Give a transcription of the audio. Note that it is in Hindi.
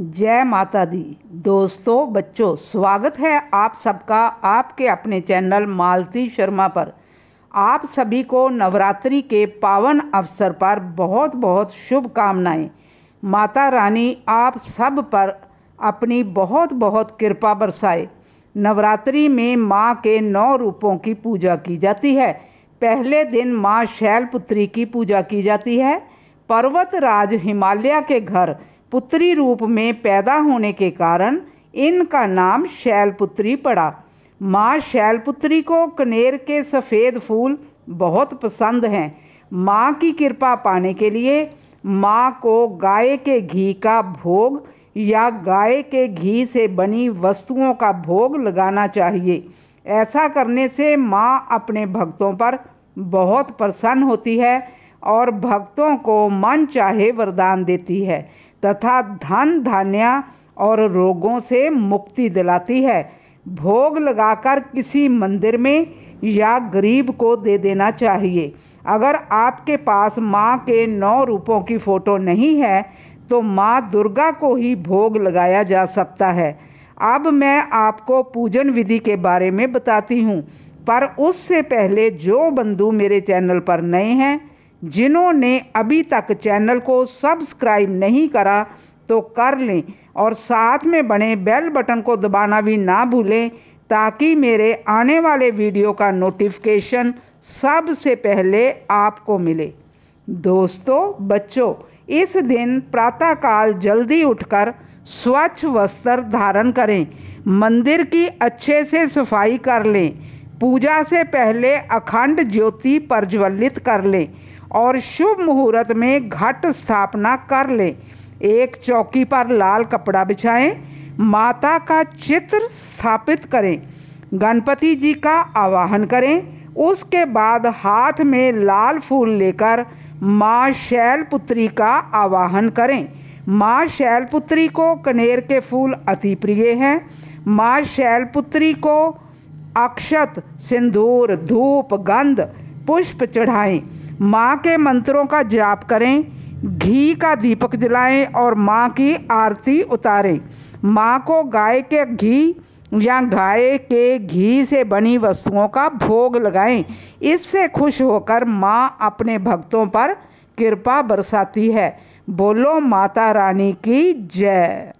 जय माता दी दोस्तों बच्चों स्वागत है आप सबका आपके अपने चैनल मालती शर्मा पर आप सभी को नवरात्रि के पावन अवसर पर बहुत बहुत शुभकामनाएं माता रानी आप सब पर अपनी बहुत बहुत कृपा बरसाए नवरात्रि में माँ के नौ रूपों की पूजा की जाती है पहले दिन माँ शैलपुत्री की पूजा की जाती है पर्वत राज हिमालय के घर पुत्री रूप में पैदा होने के कारण इनका नाम शैलपुत्री पड़ा माँ शैलपुत्री को कनेर के सफ़ेद फूल बहुत पसंद हैं माँ की कृपा पाने के लिए माँ को गाय के घी का भोग या गाय के घी से बनी वस्तुओं का भोग लगाना चाहिए ऐसा करने से माँ अपने भक्तों पर बहुत प्रसन्न होती है और भक्तों को मन चाहे वरदान देती है तथा धन धान्य और रोगों से मुक्ति दिलाती है भोग लगाकर किसी मंदिर में या गरीब को दे देना चाहिए अगर आपके पास माँ के नौ रूपों की फ़ोटो नहीं है तो माँ दुर्गा को ही भोग लगाया जा सकता है अब मैं आपको पूजन विधि के बारे में बताती हूँ पर उससे पहले जो बंधु मेरे चैनल पर नए हैं जिन्होंने अभी तक चैनल को सब्सक्राइब नहीं करा तो कर लें और साथ में बने बेल बटन को दबाना भी ना भूलें ताकि मेरे आने वाले वीडियो का नोटिफिकेशन सबसे पहले आपको मिले दोस्तों बच्चों इस दिन प्रातःकाल जल्दी उठकर स्वच्छ वस्त्र धारण करें मंदिर की अच्छे से सफाई कर लें पूजा से पहले अखंड ज्योति प्रज्वलित कर लें और शुभ मुहूर्त में घट स्थापना कर लें एक चौकी पर लाल कपड़ा बिछाएं माता का चित्र स्थापित करें गणपति जी का आवाहन करें उसके बाद हाथ में लाल फूल लेकर माँ शैलपुत्री का आवाहन करें माँ शैलपुत्री को कनेर के फूल अति प्रिय हैं माँ शैलपुत्री को अक्षत सिंदूर धूप गंध पुष्प चढ़ाएं माँ के मंत्रों का जाप करें घी का दीपक जलाएं और माँ की आरती उतारें माँ को गाय के घी या गाय के घी से बनी वस्तुओं का भोग लगाएं इससे खुश होकर माँ अपने भक्तों पर कृपा बरसाती है बोलो माता रानी की जय